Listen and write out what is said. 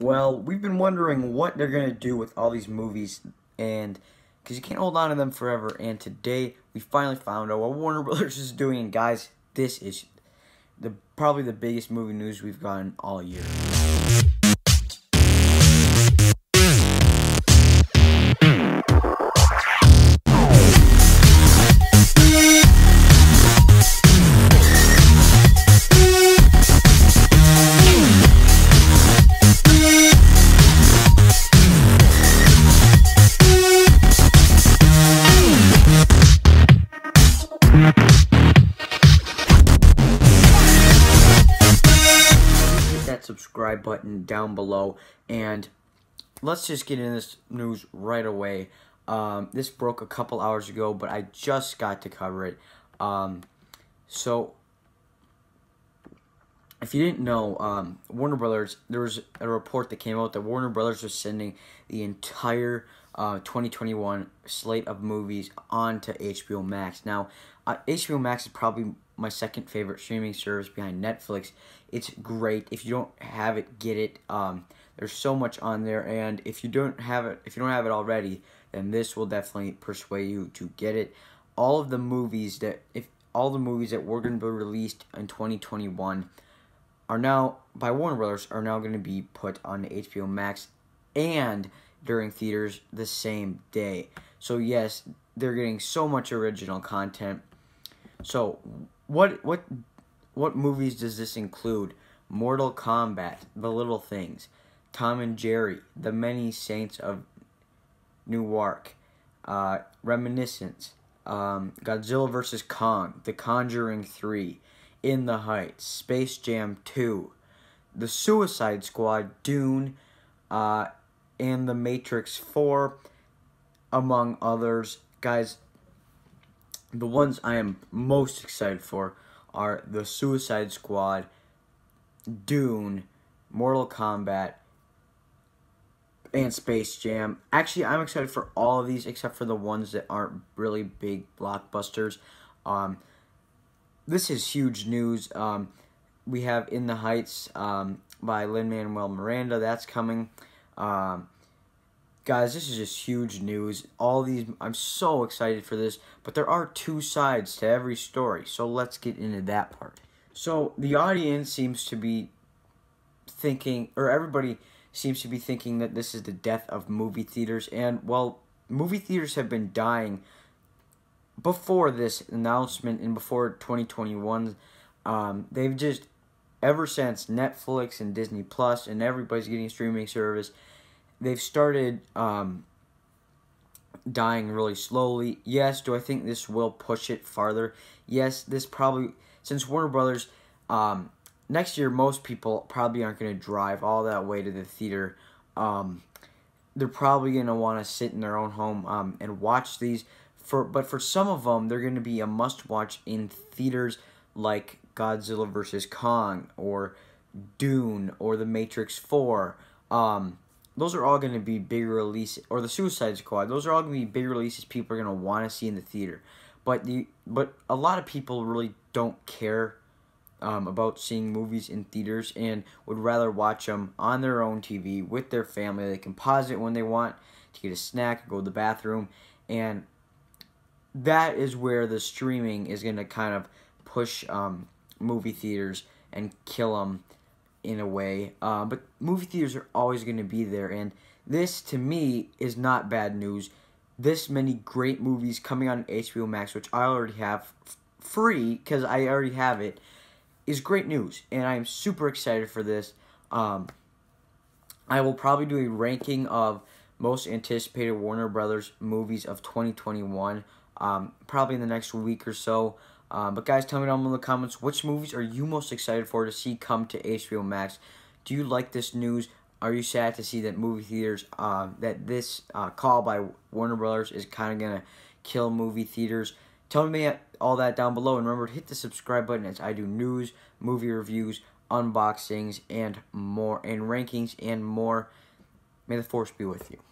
Well, we've been wondering what they're going to do with all these movies and because you can't hold on to them forever and today we finally found out what Warner Brothers is doing and guys, this is the probably the biggest movie news we've gotten all year. subscribe button down below. And let's just get in this news right away. Um, this broke a couple hours ago, but I just got to cover it. Um, so if you didn't know, um, Warner Brothers, there was a report that came out that Warner Brothers was sending the entire uh, 2021 slate of movies onto HBO Max. Now, uh, HBO Max is probably my second favorite streaming service behind Netflix. It's great. If you don't have it, get it. Um, there's so much on there, and if you don't have it, if you don't have it already, then this will definitely persuade you to get it. All of the movies that if all the movies that were going to be released in 2021 are now by Warner Brothers are now going to be put on HBO Max and during theaters the same day. So yes, they're getting so much original content. So what what what movies does this include? Mortal Kombat, The Little Things, Tom and Jerry, The Many Saints of Newark, uh, Reminiscence, um, Godzilla vs. Kong, The Conjuring 3, in the Heights, Space Jam 2, The Suicide Squad, Dune, uh, and The Matrix 4, among others. Guys, the ones I am most excited for are The Suicide Squad, Dune, Mortal Kombat, and Space Jam. Actually, I'm excited for all of these except for the ones that aren't really big blockbusters. Um, this is huge news. Um, we have In the Heights um, by Lin-Manuel Miranda. That's coming. Um, guys, this is just huge news. All these, I'm so excited for this. But there are two sides to every story. So let's get into that part. So the audience seems to be thinking, or everybody seems to be thinking that this is the death of movie theaters. And, well, movie theaters have been dying before this announcement and before 2021, um, they've just ever since Netflix and Disney Plus and everybody's getting streaming service, they've started um, dying really slowly. Yes, do I think this will push it farther? Yes, this probably since Warner Brothers um, next year most people probably aren't going to drive all that way to the theater. Um, they're probably going to want to sit in their own home um, and watch these for but for some of them, they're going to be a must-watch in theaters, like Godzilla vs Kong or Dune or The Matrix Four. Um, those are all going to be big releases, or The Suicide Squad. Those are all going to be big releases people are going to want to see in the theater. But the but a lot of people really don't care um, about seeing movies in theaters and would rather watch them on their own TV with their family. They can pause it when they want to get a snack, go to the bathroom, and that is where the streaming is going to kind of push um, movie theaters and kill them in a way. Uh, but movie theaters are always going to be there, and this to me is not bad news. This many great movies coming on HBO Max, which I already have free because I already have it, is great news, and I am super excited for this. Um, I will probably do a ranking of most anticipated Warner Brothers movies of 2021 um, probably in the next week or so. Um, but guys, tell me down in the comments which movies are you most excited for to see come to HBO Max? Do you like this news? Are you sad to see that movie theaters, uh, that this uh, call by Warner Brothers is kind of going to kill movie theaters? Tell me all that down below. And remember to hit the subscribe button as I do news, movie reviews, unboxings, and more, and rankings, and more. May the force be with you.